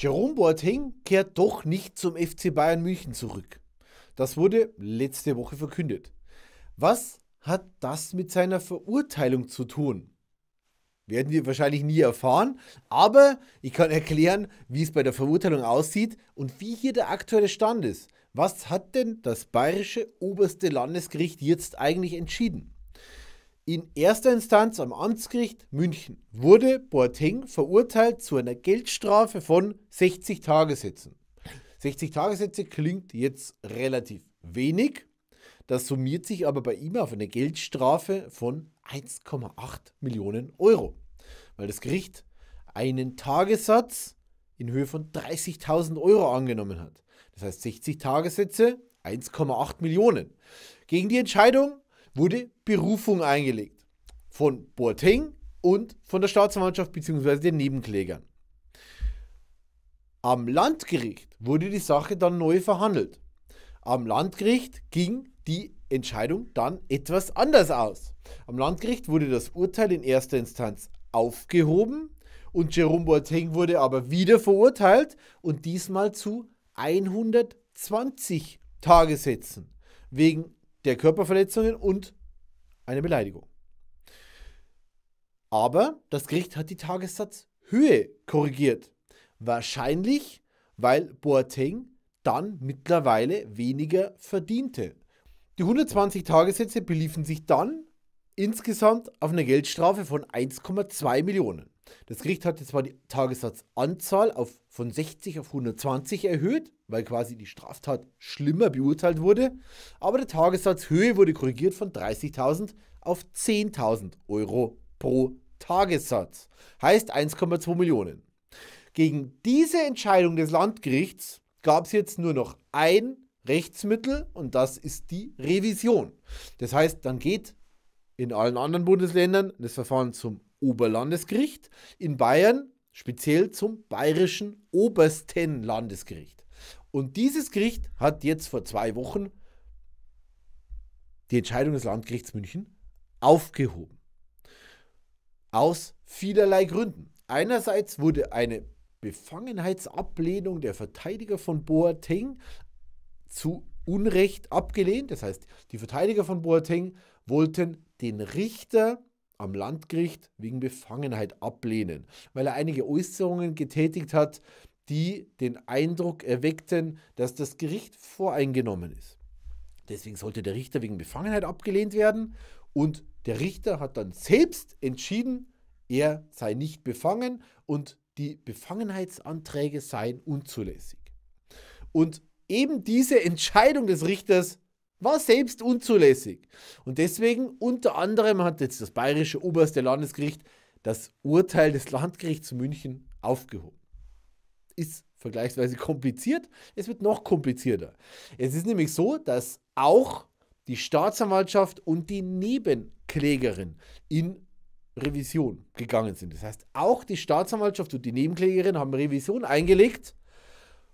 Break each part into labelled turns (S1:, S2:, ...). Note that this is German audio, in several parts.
S1: Jerome Boateng kehrt doch nicht zum FC Bayern München zurück. Das wurde letzte Woche verkündet. Was hat das mit seiner Verurteilung zu tun? Werden wir wahrscheinlich nie erfahren, aber ich kann erklären, wie es bei der Verurteilung aussieht und wie hier der aktuelle Stand ist. Was hat denn das bayerische oberste Landesgericht jetzt eigentlich entschieden? In erster Instanz am Amtsgericht München wurde Boateng verurteilt zu einer Geldstrafe von 60 Tagessätzen. 60 Tagessätze klingt jetzt relativ wenig, das summiert sich aber bei ihm auf eine Geldstrafe von 1,8 Millionen Euro, weil das Gericht einen Tagessatz in Höhe von 30.000 Euro angenommen hat. Das heißt 60 Tagessätze, 1,8 Millionen. Gegen die Entscheidung wurde Berufung eingelegt. Von Boateng und von der Staatsanwaltschaft bzw. den Nebenklägern. Am Landgericht wurde die Sache dann neu verhandelt. Am Landgericht ging die Entscheidung dann etwas anders aus. Am Landgericht wurde das Urteil in erster Instanz aufgehoben und Jerome Boateng wurde aber wieder verurteilt und diesmal zu 120 Tagessätzen wegen der Körperverletzungen und eine Beleidigung. Aber das Gericht hat die Tagessatzhöhe korrigiert. Wahrscheinlich, weil Boateng dann mittlerweile weniger verdiente. Die 120 Tagessätze beliefen sich dann insgesamt auf eine Geldstrafe von 1,2 Millionen. Das Gericht hatte zwar die Tagessatzanzahl auf, von 60 auf 120 erhöht, weil quasi die Straftat schlimmer beurteilt wurde, aber der Tagessatzhöhe wurde korrigiert von 30.000 auf 10.000 Euro pro Tagessatz, heißt 1,2 Millionen. Gegen diese Entscheidung des Landgerichts gab es jetzt nur noch ein Rechtsmittel und das ist die Revision. Das heißt, dann geht in allen anderen Bundesländern das Verfahren zum Oberlandesgericht, in Bayern speziell zum bayerischen obersten Landesgericht. Und dieses Gericht hat jetzt vor zwei Wochen die Entscheidung des Landgerichts München aufgehoben. Aus vielerlei Gründen. Einerseits wurde eine Befangenheitsablehnung der Verteidiger von Boateng zu Unrecht abgelehnt. Das heißt, die Verteidiger von Boateng wollten den Richter am Landgericht wegen Befangenheit ablehnen, weil er einige Äußerungen getätigt hat, die den Eindruck erweckten, dass das Gericht voreingenommen ist. Deswegen sollte der Richter wegen Befangenheit abgelehnt werden und der Richter hat dann selbst entschieden, er sei nicht befangen und die Befangenheitsanträge seien unzulässig. Und eben diese Entscheidung des Richters war selbst unzulässig. Und deswegen unter anderem hat jetzt das bayerische oberste Landesgericht das Urteil des Landgerichts München aufgehoben. Ist vergleichsweise kompliziert. Es wird noch komplizierter. Es ist nämlich so, dass auch die Staatsanwaltschaft und die Nebenklägerin in Revision gegangen sind. Das heißt, auch die Staatsanwaltschaft und die Nebenklägerin haben Revision eingelegt,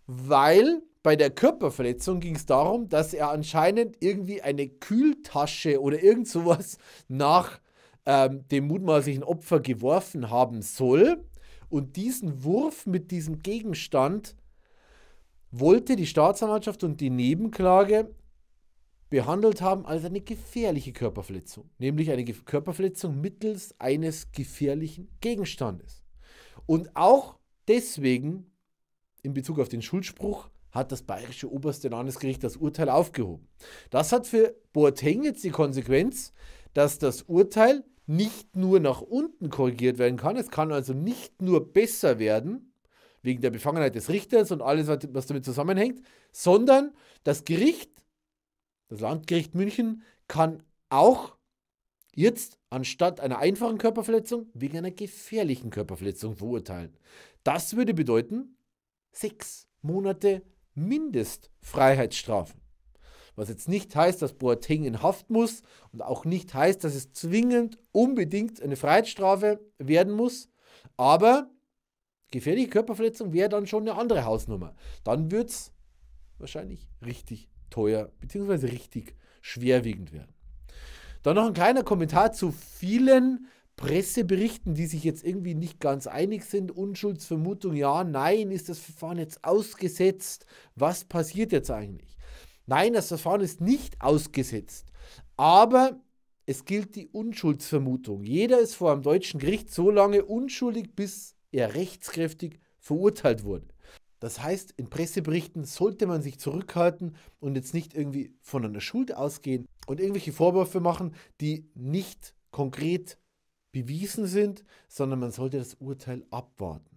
S1: weil bei der Körperverletzung ging es darum, dass er anscheinend irgendwie eine Kühltasche oder irgend sowas nach ähm, dem mutmaßlichen Opfer geworfen haben soll. Und diesen Wurf mit diesem Gegenstand wollte die Staatsanwaltschaft und die Nebenklage behandelt haben als eine gefährliche Körperverletzung, nämlich eine Körperverletzung mittels eines gefährlichen Gegenstandes. Und auch deswegen in Bezug auf den Schuldspruch hat das bayerische oberste Landesgericht das Urteil aufgehoben. Das hat für Boateng jetzt die Konsequenz, dass das Urteil nicht nur nach unten korrigiert werden kann, es kann also nicht nur besser werden, wegen der Befangenheit des Richters und alles, was damit zusammenhängt, sondern das Gericht, das Landgericht München, kann auch jetzt anstatt einer einfachen Körperverletzung wegen einer gefährlichen Körperverletzung verurteilen. Das würde bedeuten sechs Monate Mindestfreiheitsstrafen. Was jetzt nicht heißt, dass Boateng in Haft muss und auch nicht heißt, dass es zwingend unbedingt eine Freiheitsstrafe werden muss. Aber gefährliche Körperverletzung wäre dann schon eine andere Hausnummer. Dann wird es wahrscheinlich richtig teuer bzw. richtig schwerwiegend werden. Dann noch ein kleiner Kommentar zu vielen Presseberichten, die sich jetzt irgendwie nicht ganz einig sind, Unschuldsvermutung, ja, nein, ist das Verfahren jetzt ausgesetzt? Was passiert jetzt eigentlich? Nein, das Verfahren ist nicht ausgesetzt, aber es gilt die Unschuldsvermutung. Jeder ist vor einem deutschen Gericht so lange unschuldig, bis er rechtskräftig verurteilt wurde. Das heißt, in Presseberichten sollte man sich zurückhalten und jetzt nicht irgendwie von einer Schuld ausgehen und irgendwelche Vorwürfe machen, die nicht konkret bewiesen sind, sondern man sollte das Urteil abwarten.